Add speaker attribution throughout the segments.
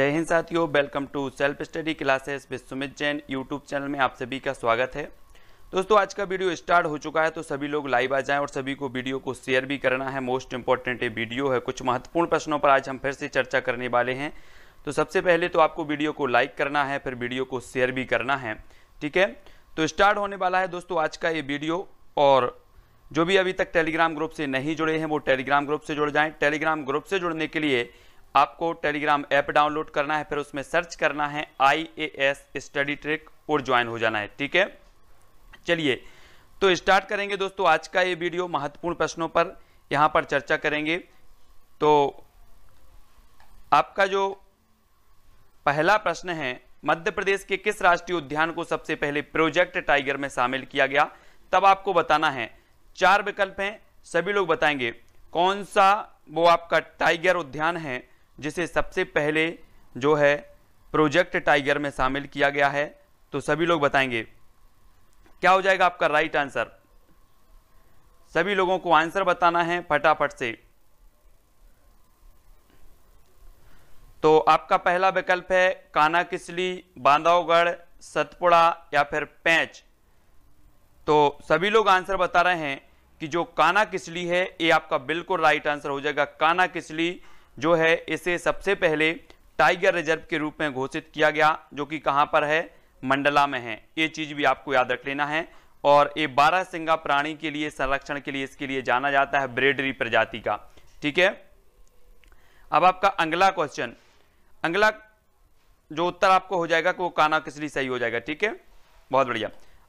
Speaker 1: जय हिंद साथियों welcome to self study classes with Sumit Jain YouTube channel में आप सभी का स्वागत है दोस्तों आज का वीडियो स्टार्ट हो चुका है तो सभी लोग लाइव आ जाएं और सभी को वीडियो को शेयर भी करना है मोस्ट इंपॉर्टेंट ये वीडियो है कुछ महत्वपूर्ण प्रश्नों पर आज हम फिर से चर्चा करने वाले हैं तो सबसे पहले तो आपको वीडियो को लाइक करना है फिर वीडियो को शेयर भी करना है ठीक है तो स्टार्ट होने वाला है दोस्तों आज का ये वीडियो और जो भी अभी तक टेलीग्राम ग्रुप से नहीं जुड़े हैं वो टेलीग्राम ग्रुप से जुड़ जाएं टेलीग्राम ग्रुप से जुड़ने के लिए आपको टेलीग्राम ऐप डाउनलोड करना है फिर उसमें सर्च करना है I A S study trick और ज्वाइन हो जाना है ठीक है चलिए तो स्टार्ट करेंगे दोस्तों आज का ये वीडियो महत्वपूर्ण प्रश्नों पर यहाँ पर चर्चा करेंगे तो आपका जो पहला प्रश्न है मध्य प्रदेश के किस राष्ट्रीय उद्यान को सबसे पहले प्रोजेक्ट टाइगर में शामिल किया गया तब आपको बताना है चार विकल्प हैं सभी लोग बताएंगे कौन सा वो आपका टाइगर उद्यान है जिसे सबसे पहले जो है प्रोजेक्ट टाइगर में शामिल किया गया है तो सभी लोग बताएंगे क्या हो जाएगा आपका राइट आंसर सभी लोगों को आंसर बताना है फटाफट से तो आपका पहला विकल्प है काना किसली बांधवगढ़ सतपुड़ा या फिर पैंच तो सभी लोग आंसर बता रहे हैं कि जो काना किसली है ये आपका बिल्कुल राइट आंसर हो जाएगा काना किसली जो है इसे सबसे पहले टाइगर रिजर्व के रूप में घोषित किया गया जो कि कहाँ पर है मंडला में है ये चीज़ भी आपको याद रख लेना है और ये बारह सिंगा प्राणी के लिए संरक्षण के लिए इसके लिए जाना जाता है ब्रेडरी प्रजाति का ठीक है अब आपका अगला क्वेश्चन अगला जो उत्तर आपको हो जाएगा कि वो काना किसली सही हो जाएगा ठीक है बहुत बढ़िया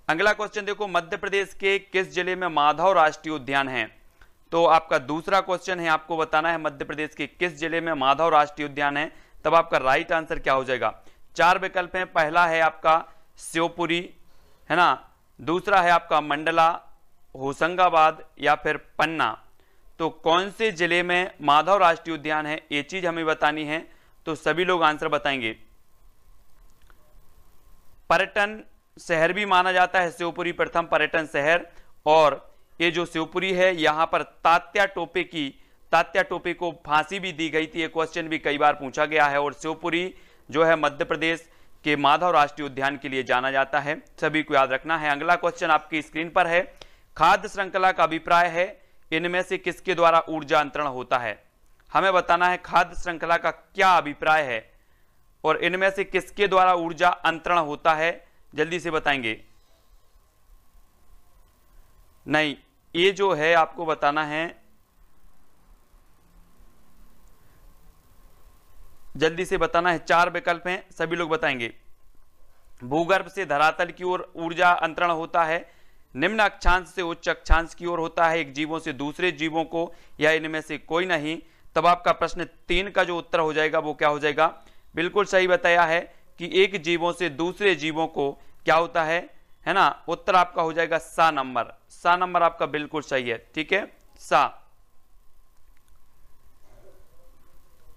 Speaker 1: अगला क्वेश्चन देखो मध्य प्रदेश के किस जिले में माधव राष्ट्रीय उद्यान है तो आपका दूसरा क्वेश्चन है आपको बताना है मध्य प्रदेश के किस जिले में माधव राष्ट्रीय उद्यान है तब आपका राइट आंसर क्या हो जाएगा चार विकल्प हैं पहला है आपका शिवपुरी है ना दूसरा है आपका मंडला होशंगाबाद या फिर पन्ना तो कौन से जिले में माधव राष्ट्रीय उद्यान है ये चीज हमें बतानी है तो सभी लोग आंसर बताएंगे पर्यटन शहर भी माना जाता है शिवपुरी प्रथम पर्यटन शहर और ये जो शिवपुरी है यहाँ पर तात्या टोपे की तात्या टोपे को फांसी भी दी गई थी ये क्वेश्चन भी कई बार पूछा गया है और शिवपुरी जो है मध्य प्रदेश के माधव राष्ट्रीय उद्यान के लिए जाना जाता है सभी को याद रखना है अगला क्वेश्चन आपकी स्क्रीन पर है खाद्य श्रृंखला का अभिप्राय है इनमें से किसके द्वारा ऊर्जा अंतरण होता है हमें बताना है खाद्य श्रृंखला का क्या अभिप्राय है और इनमें से किसके द्वारा ऊर्जा अंतरण होता है जल्दी से बताएंगे नहीं ये जो है आपको बताना है जल्दी से बताना है चार विकल्प हैं सभी लोग बताएंगे भूगर्भ से धरातल की ओर ऊर्जा अंतरण होता है निम्न अक्षांश से उच्च अक्षांश की ओर होता है एक जीवों से दूसरे जीवों को या इनमें से कोई नहीं तब आपका प्रश्न तीन का जो उत्तर हो जाएगा वो क्या हो जाएगा बिल्कुल सही बताया है कि एक जीवों से दूसरे जीवों को क्या होता है है ना उत्तर आपका हो जाएगा सा नंबर सा नंबर आपका बिल्कुल सही है ठीक है सा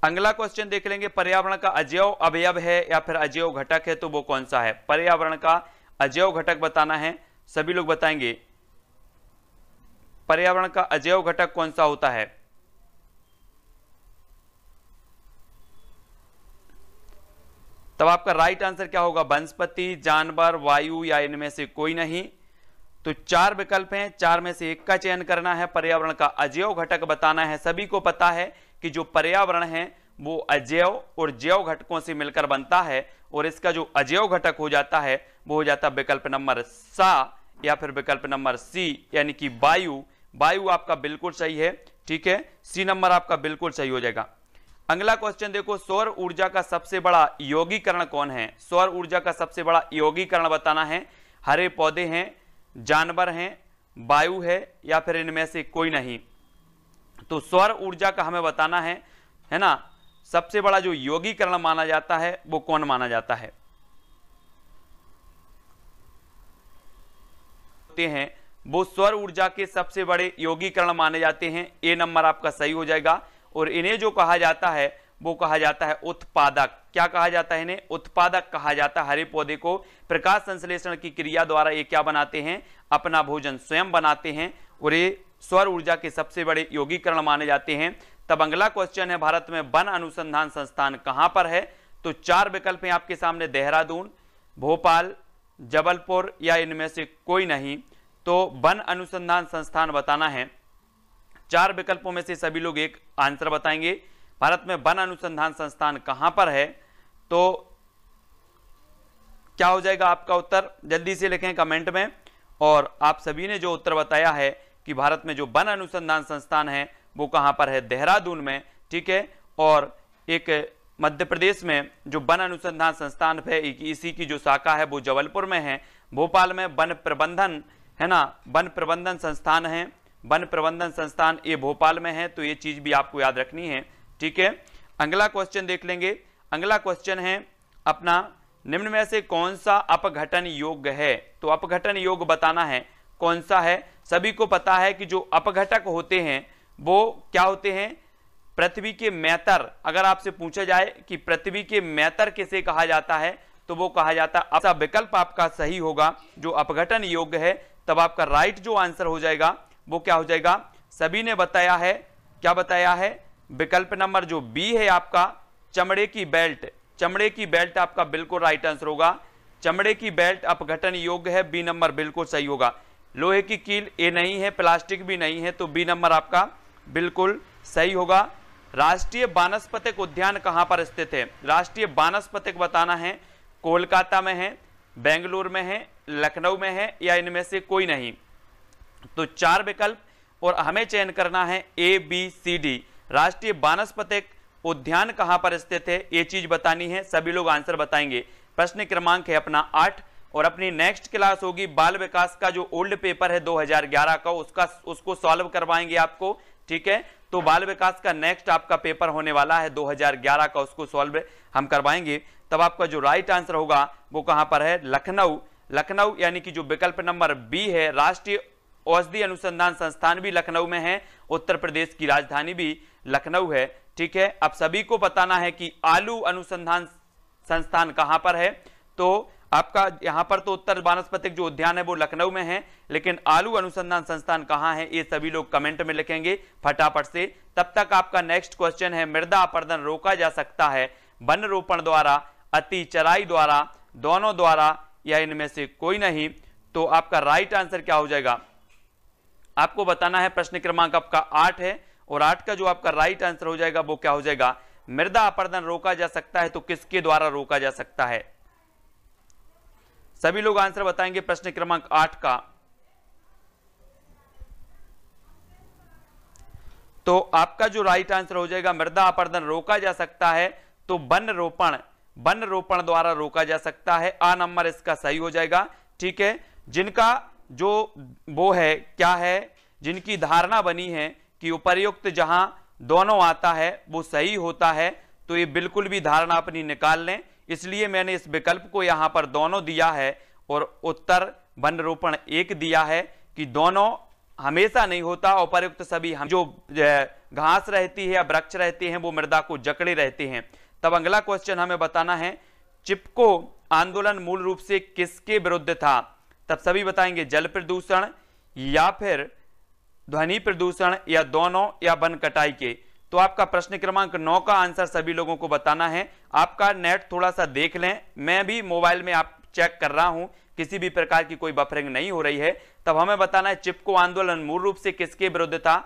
Speaker 1: अगला क्वेश्चन देख लेंगे पर्यावरण का अजैव अवयव है या फिर अजैव घटक है तो वो कौन सा है पर्यावरण का अजैव घटक बताना है सभी लोग बताएंगे पर्यावरण का अजैव घटक कौन सा होता है तब आपका राइट आंसर क्या होगा वनस्पति जानवर वायु या इनमें से कोई नहीं तो चार विकल्प हैं चार में से एक का चयन करना है पर्यावरण का अजैव घटक बताना है सभी को पता है कि जो पर्यावरण है वो अजैव और जैव घटकों से मिलकर बनता है और इसका जो अजैव घटक हो जाता है वो हो जाता है विकल्प नंबर सा या फिर विकल्प नंबर सी यानी कि वायु वायु आपका बिल्कुल सही है ठीक है सी नंबर आपका बिल्कुल सही हो जाएगा अगला क्वेश्चन देखो सौर ऊर्जा का सबसे बड़ा योगीकरण कौन है सौर ऊर्जा का सबसे बड़ा योगीकरण बताना है हरे पौधे हैं जानवर हैं वायु है या फिर इनमें से कोई नहीं तो सौर ऊर्जा का हमें बताना है है ना सबसे बड़ा जो योगीकरण माना जाता है वो कौन माना जाता है हैं वो सौर ऊर्जा के सबसे बड़े योगीकरण माने जाते हैं ए नंबर आपका सही हो जाएगा और इन्हें जो कहा जाता है वो कहा जाता है उत्पादक क्या कहा जाता है इन्हें उत्पादक कहा जाता है हरे पौधे को प्रकाश संश्लेषण की क्रिया द्वारा ये क्या बनाते हैं अपना भोजन स्वयं बनाते हैं और ये स्वर ऊर्जा के सबसे बड़े योगीकरण माने जाते हैं तब अगला क्वेश्चन है भारत में वन अनुसंधान संस्थान कहां पर है तो चार विकल्प हैं आपके सामने देहरादून भोपाल जबलपुर या इनमें से कोई नहीं तो वन अनुसंधान संस्थान बताना है चार विकल्पों में से सभी लोग एक आंसर बताएंगे भारत में वन अनुसंधान संस्थान कहां पर है तो क्या हो जाएगा आपका उत्तर जल्दी से लिखें कमेंट में और आप सभी ने जो उत्तर बताया है कि भारत में जो वन अनुसंधान संस्थान है वो कहाँ पर है देहरादून में ठीक है और एक मध्य प्रदेश में जो वन अनुसंधान संस्थान है इसी की जो शाखा है वो जबलपुर में है भोपाल में वन प्रबंधन है ना वन प्रबंधन संस्थान है वन प्रबंधन संस्थान ये भोपाल में है तो ये चीज भी आपको याद रखनी है ठीक है अगला क्वेश्चन देख लेंगे अगला क्वेश्चन है अपना निम्न में से कौन सा अपघटन योग्य है तो अपघटन योग बताना है कौन सा है सभी को पता है कि जो अपघटक होते हैं वो क्या होते हैं पृथ्वी के मैतर अगर आपसे पूछा जाए कि पृथ्वी के मैतर किसे कहा जाता है तो वो कहा जाता है ऐसा विकल्प आपका सही होगा जो अपघटन योग्य है तब आपका राइट जो आंसर हो जाएगा वो क्या हो जाएगा सभी ने बताया है क्या बताया है विकल्प नंबर जो बी है आपका चमड़े की बेल्ट चमड़े की बेल्ट आपका बिल्कुल राइट आंसर होगा चमड़े की बेल्ट अपघटन योग्य है बी नंबर बिल्कुल सही होगा लोहे की कील ए नहीं है प्लास्टिक भी नहीं है तो बी नंबर आपका बिल्कुल सही होगा राष्ट्रीय वानस्पतिक उद्यान कहाँ पर स्थित है राष्ट्रीय वानस्पतिक बताना है कोलकाता में है बेंगलुरु में है लखनऊ में है या इनमें से कोई नहीं तो चार विकल्प और हमें चयन करना है ए बी सी डी राष्ट्रीय वानस्पतिक उद्यान कहां पर स्थित है ये चीज बतानी है सभी लोग आंसर बताएंगे प्रश्न क्रमांक है अपना आठ और अपनी नेक्स्ट क्लास होगी बाल विकास का जो ओल्ड पेपर है 2011 का उसका उसको सॉल्व करवाएंगे आपको ठीक है तो बाल विकास का नेक्स्ट आपका पेपर होने वाला है 2011 का उसको सॉल्व हम करवाएंगे तब आपका जो राइट आंसर होगा वो कहां पर है लखनऊ लखनऊ यानी कि जो विकल्प नंबर बी है राष्ट्रीय औषधि अनुसंधान संस्थान भी लखनऊ में है उत्तर प्रदेश की राजधानी भी लखनऊ है ठीक है अब सभी को बताना है कि आलू अनुसंधान संस्थान कहां पर है तो आपका यहां पर तो उत्तर वानस्पतिक जो उद्यान है वो लखनऊ में है लेकिन आलू अनुसंधान संस्थान कहां है ये सभी लोग कमेंट में लिखेंगे फटाफट से तब तक आपका नेक्स्ट क्वेश्चन है मृदा अपर्दन रोका जा सकता है वन रोपण द्वारा अति चराई द्वारा दोनों द्वारा या इनमें से कोई नहीं तो आपका राइट आंसर क्या हो जाएगा आपको बताना है प्रश्न क्रमांक आपका आठ है और आठ का जो आपका राइट आंसर हो जाएगा वो क्या हो जाएगा मृदा अपर्दन रोका जा सकता है तो किसके द्वारा रोका जा सकता है सभी लोग आंसर बताएंगे प्रश्न क्रमांक आठ का तो आपका जो राइट आंसर हो जाएगा मृदा अपर्दन रोका जा सकता है तो वन रोपण वन रोपण द्वारा रोका जा सकता है आ नंबर इसका सही हो जाएगा ठीक है जिनका जो वो है क्या है जिनकी धारणा बनी है कि उपर्युक्त जहां दोनों आता है वो सही होता है तो ये बिल्कुल भी धारणा अपनी निकाल लें इसलिए मैंने इस विकल्प को यहाँ पर दोनों दिया है और उत्तर वन रोपण एक दिया है कि दोनों हमेशा नहीं होता उपर्युक्त सभी हम जो घास रहती है या वृक्ष रहते हैं वो मृदा को जकड़े रहते हैं तब अगला क्वेश्चन हमें बताना है चिपको आंदोलन मूल रूप से किसके विरुद्ध था तब सभी बताएंगे जल प्रदूषण या फिर ध्वनि प्रदूषण या दोनों या वन कटाई के तो आपका प्रश्न क्रमांक नौ का आंसर सभी लोगों को बताना है आपका नेट थोड़ा सा देख लें मैं भी मोबाइल में आप चेक कर रहा हूं किसी भी प्रकार की कोई बफरिंग नहीं हो रही है तब हमें बताना है चिपको आंदोलन मूल रूप से किसके विरुद्ध था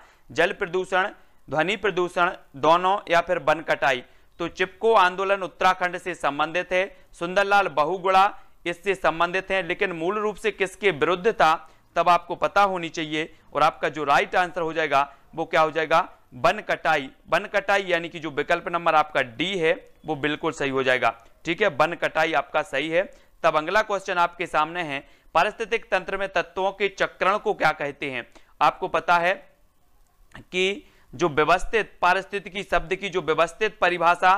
Speaker 1: जल प्रदूषण ध्वनि प्रदूषण दोनों या फिर वन कटाई तो चिपको आंदोलन उत्तराखंड से संबंधित है सुंदरलाल बहुगुड़ा इससे संबंधित हैं लेकिन मूल रूप से किसके विरुद्ध था तब आपको पता होनी चाहिए और आपका जो राइट आंसर हो जाएगा वो क्या हो जाएगा वन कटाई वन कटाई यानी कि जो विकल्प नंबर आपका डी है वो बिल्कुल सही हो जाएगा ठीक है वन कटाई आपका सही है तब अगला क्वेश्चन आपके सामने है पारिस्थितिक तंत्र में तत्वों के चक्रण को क्या कहते हैं आपको पता है कि जो व्यवस्थित पारिस्थितिकी शब्द की जो व्यवस्थित परिभाषा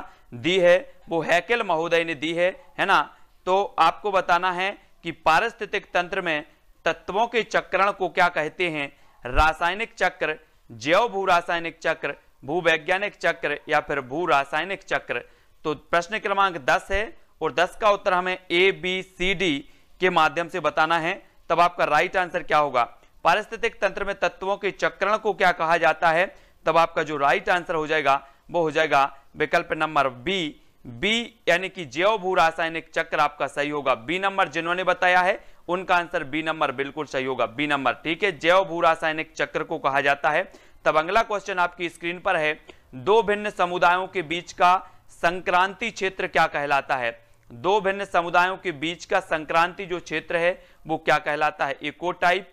Speaker 1: दी है वो हैकेल महोदय ने दी है है ना तो आपको बताना है कि पारिस्थितिक तंत्र में तत्वों के चक्रण को क्या कहते हैं रासायनिक चक्र जैव भू रासायनिक चक्र भूवैज्ञानिक चक्र या फिर भू रासायनिक चक्र तो प्रश्न क्रमांक 10 है और 10 का उत्तर हमें ए बी सी डी के माध्यम से बताना है तब आपका राइट आंसर क्या होगा पारिस्थितिक तंत्र में तत्वों के चक्रण को क्या कहा जाता है तब आपका जो राइट आंसर हो जाएगा वो हो जाएगा विकल्प नंबर बी बी यानी कि जैव भू रासायनिक चक्र आपका सही होगा बी नंबर जिन्होंने बताया है उनका आंसर बी नंबर बिल्कुल सही होगा बी नंबर ठीक है जैव भू रासायनिक चक्र को कहा जाता है तब अगला क्वेश्चन आपकी स्क्रीन पर है दो भिन्न समुदायों के बीच का संक्रांति क्षेत्र क्या कहलाता है दो भिन्न समुदायों के बीच का संक्रांति जो क्षेत्र है वो क्या कहलाता है इकोटाइप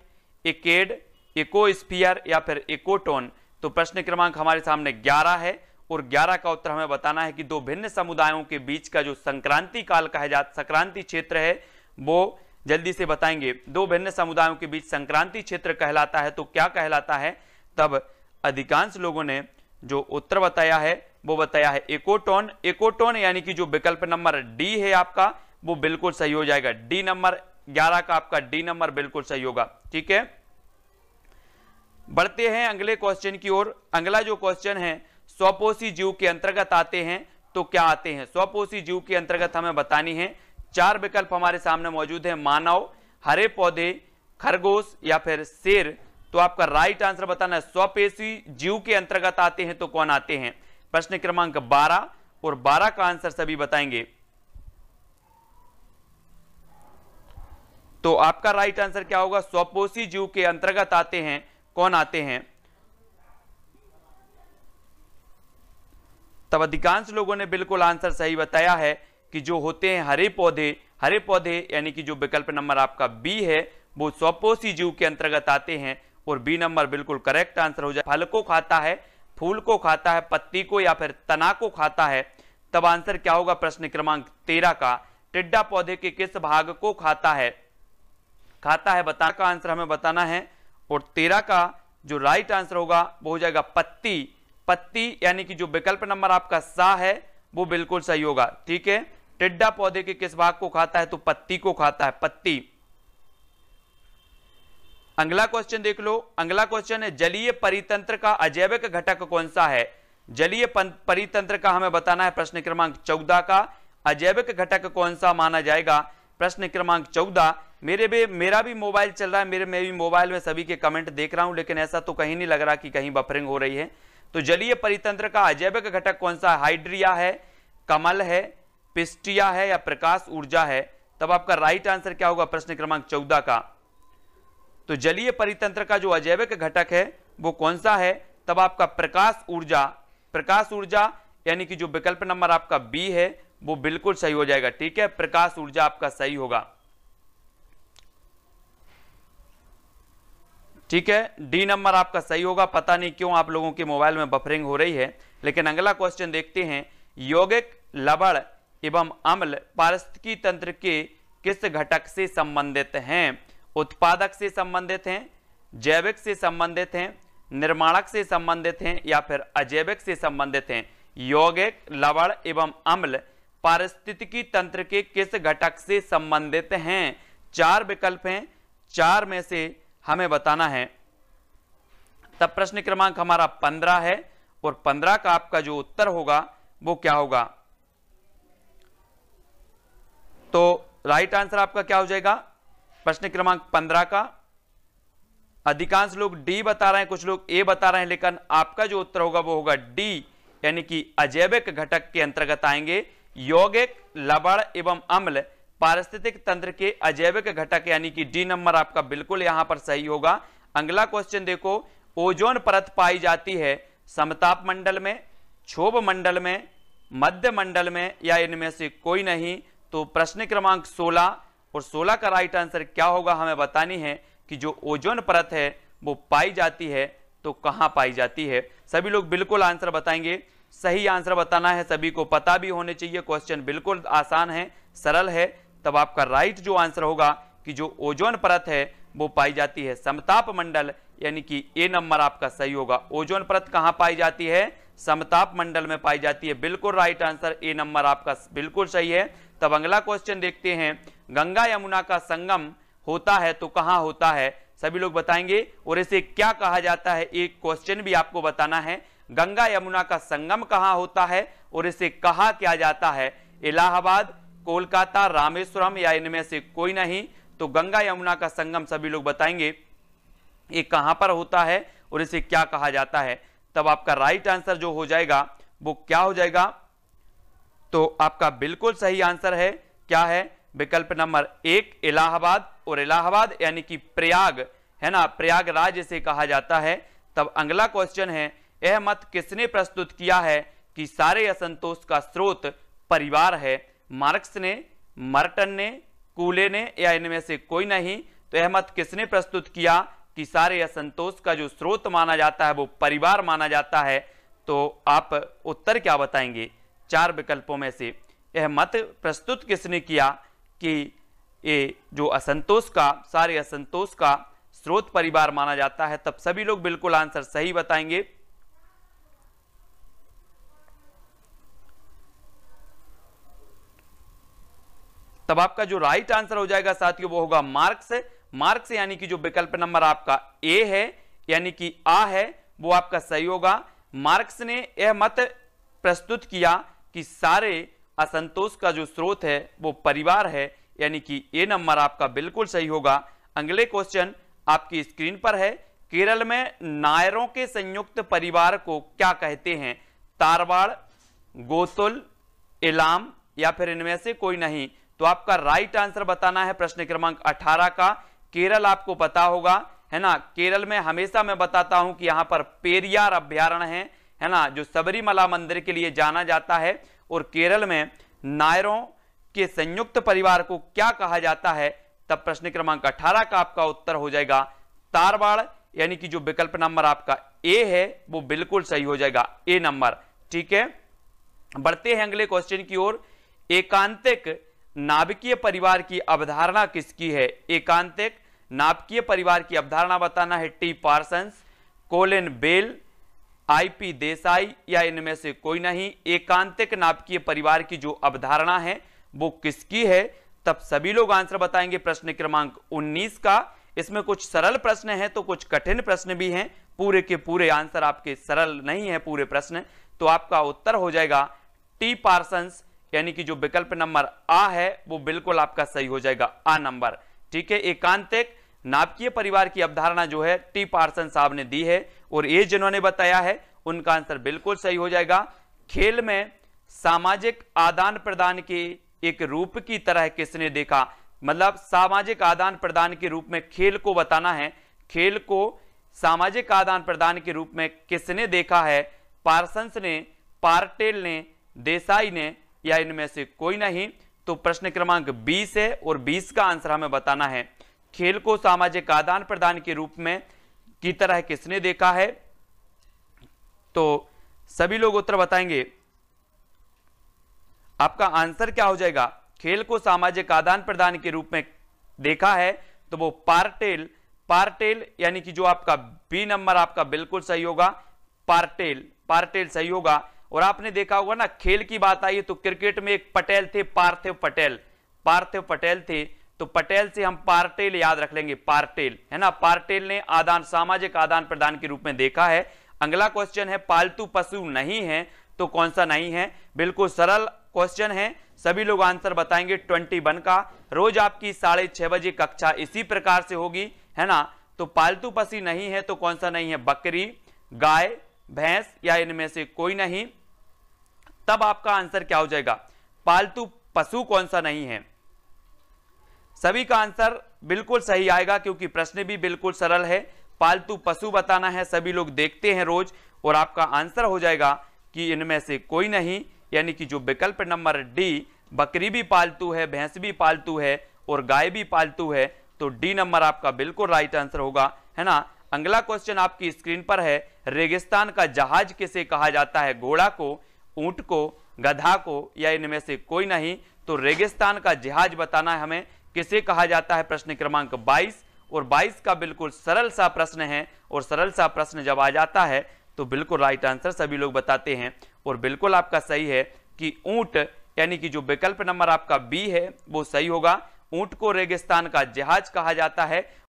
Speaker 1: एकेड इकोस्फियर या फिर इकोटोन तो प्रश्न क्रमांक हमारे सामने 11 है और 11 का उत्तर हमें बताना है कि दो भिन्न समुदायों के बीच का जो संक्रांति काल कहा जाता संक्रांति क्षेत्र है वो जल्दी से बताएंगे दो भिन्न समुदायों के बीच संक्रांति क्षेत्र कहलाता है तो क्या कहलाता है तब अधिकांश लोगों ने जो उत्तर बताया है वो बताया है एकोटोन एकोटोन यानी कि जो विकल्प नंबर डी है आपका वो बिल्कुल सही हो जाएगा डी नंबर 11 का आपका डी नंबर बिल्कुल सही होगा ठीक है बढ़ते हैं अगले क्वेश्चन की ओर अगला जो क्वेश्चन है स्वपोषी जीव के अंतर्गत आते हैं तो क्या आते हैं स्वपोषी जीव के अंतर्गत हमें बतानी है चार विकल्प हमारे सामने मौजूद है मानव हरे पौधे खरगोश या फिर शेर तो आपका राइट आंसर बताना है स्वपेशी जीव के अंतर्गत आते हैं तो कौन आते हैं प्रश्न क्रमांक 12 और 12 का आंसर सभी बताएंगे तो आपका राइट आंसर क्या होगा स्वपोषी जीव के अंतर्गत आते हैं कौन आते हैं तब अधिकांश लोगों ने बिल्कुल आंसर सही बताया है कि जो होते हैं हरे पौधे हरे पौधे यानी कि जो विकल्प नंबर आपका बी है वो स्वपोषी जीव के अंतर्गत आते हैं और बी नंबर बिल्कुल करेक्ट आंसर हो जाए फल को खाता है फूल को खाता है पत्ती को या फिर तना को खाता है तब आंसर क्या होगा प्रश्न क्रमांक तेरह का टिड्डा पौधे के किस भाग को खाता है खाता है बता का आंसर हमें बताना है और तेरह का जो राइट आंसर होगा वो हो जाएगा पत्ती पत्ती यानी कि जो विकल्प नंबर आपका सा है वो बिल्कुल सही होगा ठीक है टिड्डा पौधे के किस भाग को खाता है तो पत्ती को खाता है पत्ती अगला क्वेश्चन देख लो अगला क्वेश्चन है जलीय परितंत्र का अजैविक घटक कौन सा है जलीय परितंत्र का हमें बताना है प्रश्न क्रमांक चौदह का अजैविक घटक कौन सा माना जाएगा प्रश्न क्रमांक चौदह मेरे भी मेरा भी मोबाइल चल रहा है मेरे मैं भी मोबाइल में सभी के कमेंट देख रहा हूं लेकिन ऐसा तो कहीं नहीं लग रहा कि कहीं बफरिंग हो रही है तो जलीय परितंत्र का अजैविक घटक कौन सा हाइड्रिया है कमल है पिस्टिया है या प्रकाश ऊर्जा है तब आपका राइट आंसर क्या होगा प्रश्न क्रमांक चौदह का तो जलीय परितंत्र का जो अजैविक घटक है वो कौन सा है तब आपका प्रकाश ऊर्जा प्रकाश ऊर्जा यानी कि जो विकल्प नंबर आपका बी है वो बिल्कुल सही हो जाएगा ठीक है प्रकाश ऊर्जा आपका सही होगा ठीक है डी नंबर आपका सही होगा पता नहीं क्यों आप लोगों के मोबाइल में बफरिंग हो रही है लेकिन अगला क्वेश्चन देखते हैं यौगिक लवण एवं अम्ल पारिस्थिकी तंत्र के किस घटक से संबंधित हैं उत्पादक से संबंधित हैं जैविक से संबंधित हैं निर्माणक से संबंधित हैं या फिर अजैविक से संबंधित हैं यौगिक लवण एवं अम्ल पारिस्थितिकी तंत्र के किस घटक से संबंधित हैं चार विकल्प हैं चार में से हमें बताना है तब प्रश्न क्रमांक हमारा पंद्रह है और पंद्रह का आपका जो उत्तर होगा वो क्या होगा तो राइट आंसर आपका क्या हो जाएगा प्रश्न क्रमांक पंद्रह का अधिकांश लोग डी बता रहे हैं कुछ लोग ए बता रहे हैं लेकिन आपका जो उत्तर होगा वो होगा डी यानी कि अजैविक घटक के अंतर्गत आएंगे यौगिक लवण एवं अम्ल पारिस्थितिक तंत्र के अजैविक घटक यानी कि डी नंबर आपका बिल्कुल यहां पर सही होगा अगला क्वेश्चन देखो ओजोन परत पाई जाती है समताप मंडल में क्षोभ मंडल में मध्य मंडल में या इनमें से कोई नहीं तो प्रश्न क्रमांक 16 और 16 का राइट आंसर क्या होगा हमें बतानी है कि जो ओजोन परत है वो पाई जाती है तो कहाँ पाई जाती है सभी लोग बिल्कुल आंसर बताएंगे सही आंसर बताना है सभी को पता भी होने चाहिए क्वेश्चन बिल्कुल आसान है सरल है तब आपका राइट जो आंसर होगा कि जो ओजोन परत है वो पाई जाती है समताप मंडल यानी कि ए नंबर आपका सही होगा ओजोन परत कहाँ पाई जाती है समताप मंडल में पाई जाती है बिल्कुल राइट आंसर ए नंबर आपका बिल्कुल सही है तब अगला क्वेश्चन देखते हैं गंगा यमुना का संगम होता है तो कहाँ होता है सभी लोग बताएंगे और इसे क्या कहा जाता है एक क्वेश्चन भी आपको बताना है गंगा यमुना का संगम कहाँ होता है और इसे कहा क्या जाता है इलाहाबाद कोलकाता रामेश्वरम या इनमें से कोई नहीं तो गंगा यमुना का संगम सभी लोग बताएंगे ये कहां पर होता है और इसे क्या कहा जाता है तब आपका राइट आंसर जो हो जाएगा वो क्या हो जाएगा तो आपका बिल्कुल सही आंसर है क्या है विकल्प नंबर एक इलाहाबाद और इलाहाबाद यानी कि प्रयाग है ना प्रयागराज इसे कहा जाता है तब अगला क्वेश्चन है यह मत किसने प्रस्तुत किया है कि सारे असंतोष का स्रोत परिवार है मार्क्स ने मर्टन ने कूले ने या इनमें से कोई नहीं तो यह मत किसने प्रस्तुत किया कि सारे असंतोष का जो स्रोत माना जाता है वो परिवार माना जाता है तो आप उत्तर क्या बताएंगे चार विकल्पों में से यह मत प्रस्तुत किसने किया कि ये जो असंतोष का सारे असंतोष का स्रोत परिवार माना जाता है तब सभी लोग बिल्कुल आंसर सही बताएंगे तब आपका जो राइट आंसर हो जाएगा साथियों वो होगा मार्क्स मार्क्स यानी कि जो विकल्प नंबर आपका ए है यानी कि आ है वो आपका सही होगा मार्क्स ने यह मत प्रस्तुत किया कि सारे असंतोष का जो स्रोत है वो परिवार है यानी कि ए नंबर आपका बिल्कुल सही होगा अगले क्वेश्चन आपकी स्क्रीन पर है केरल में नायरों के संयुक्त परिवार को क्या कहते हैं तारवाड़ गोतुल इलाम या फिर इनमें से कोई नहीं तो आपका राइट आंसर बताना है प्रश्न क्रमांक 18 का केरल आपको पता होगा है ना केरल में हमेशा मैं बताता हूं कि यहां पर पेरियार अभ्यारण है है ना जो सबरीमला मंदिर के लिए जाना जाता है और केरल में नायरों के संयुक्त परिवार को क्या कहा जाता है तब प्रश्न क्रमांक 18 का आपका उत्तर हो जाएगा तारवाड़ यानी कि जो विकल्प नंबर आपका ए है वो बिल्कुल सही हो जाएगा ए नंबर ठीक है बढ़ते हैं अगले क्वेश्चन की ओर एकांतिक नाभिकीय परिवार की अवधारणा किसकी है एकांतिक नाभिकीय परिवार की अवधारणा बताना है T Parsons Colin Bell IP Desai या इनमें से कोई नहीं एकांतिक नाभिकीय परिवार की जो अवधारणा है वो किसकी है तब सभी लोग आंसर बताएंगे प्रश्न क्रमांक 19 का इसमें कुछ सरल प्रश्न हैं तो कुछ कठिन प्रश्न भी हैं पूरे के पूरे आंसर आपके सरल नहीं है पूरे प्रश्न तो आपका उत्तर हो जाएगा टी पार्सन्स यानी कि जो विकल्प नंबर आ है वो बिल्कुल आपका सही हो जाएगा आ नंबर ठीक है एकांतिक नाभिकीय परिवार की अवधारणा जो है टी पार्सन साहब ने दी है और ये जिन्होंने बताया है उनका आंसर बिल्कुल सही हो जाएगा खेल में सामाजिक आदान प्रदान के एक रूप की तरह किसने देखा मतलब सामाजिक आदान प्रदान के रूप में खेल को बताना है खेल को सामाजिक आदान प्रदान के रूप में किसने देखा है पार्सन्स ने पार्टेल ने देसाई ने या इनमें से कोई नहीं तो प्रश्न क्रमांक 20 है और 20 का आंसर हमें बताना है खेल को सामाजिक आदान प्रदान के रूप में की तरह किसने देखा है तो सभी लोग उत्तर बताएंगे आपका आंसर क्या हो जाएगा खेल को सामाजिक आदान प्रदान के रूप में देखा है तो वो पार्टेल पार्टेल यानी कि जो आपका बी नंबर आपका बिल्कुल सही होगा पार्टेल पार्टेल सही होगा और आपने देखा होगा ना खेल की बात आई तो क्रिकेट में एक पटेल थे पार्थिव पटेल पार्थिव पटेल थे तो पटेल से हम पार्टेल याद रख लेंगे पार्टेल है ना पार्टेल ने आदान सामाजिक आदान प्रदान के रूप में देखा है अगला क्वेश्चन है पालतू पशु नहीं है तो कौन सा नहीं है बिल्कुल सरल क्वेश्चन है सभी लोग आंसर बताएंगे ट्वेंटी वन का रोज आपकी साढ़े छह बजे कक्षा इसी प्रकार से होगी है ना तो पालतू पशु नहीं है तो कौन सा नहीं है बकरी गाय भैंस या इनमें से कोई नहीं तब आपका आंसर क्या हो जाएगा पालतू पशु कौन सा नहीं है सभी का आंसर बिल्कुल सही आएगा क्योंकि प्रश्न भी बिल्कुल सरल है पालतू पशु बताना है सभी लोग देखते हैं रोज और आपका आंसर हो जाएगा कि इनमें से कोई नहीं यानी कि जो विकल्प नंबर डी बकरी भी पालतू है भैंस भी पालतू है और गाय भी पालतू है तो डी नंबर आपका बिल्कुल राइट आंसर होगा है ना अगला क्वेश्चन आपकी स्क्रीन पर है रेगिस्तान का जहाज किसे कहा जाता है घोड़ा को ऊंट को गधा को या इनमें से कोई नहीं तो रेगिस्तान का जहाज बताना है हमें किसे कहा जाता है प्रश्न क्रमांक 22 और 22 का बिल्कुल सरल सा प्रश्न है और सरल सा प्रश्न जब आ जाता है तो बिल्कुल राइट आंसर सभी लोग बताते हैं और बिल्कुल आपका सही है कि ऊंट यानी कि जो विकल्प नंबर आपका बी है वो सही होगा ऊंट को रेगिस्तान का जहाज कहा जाता है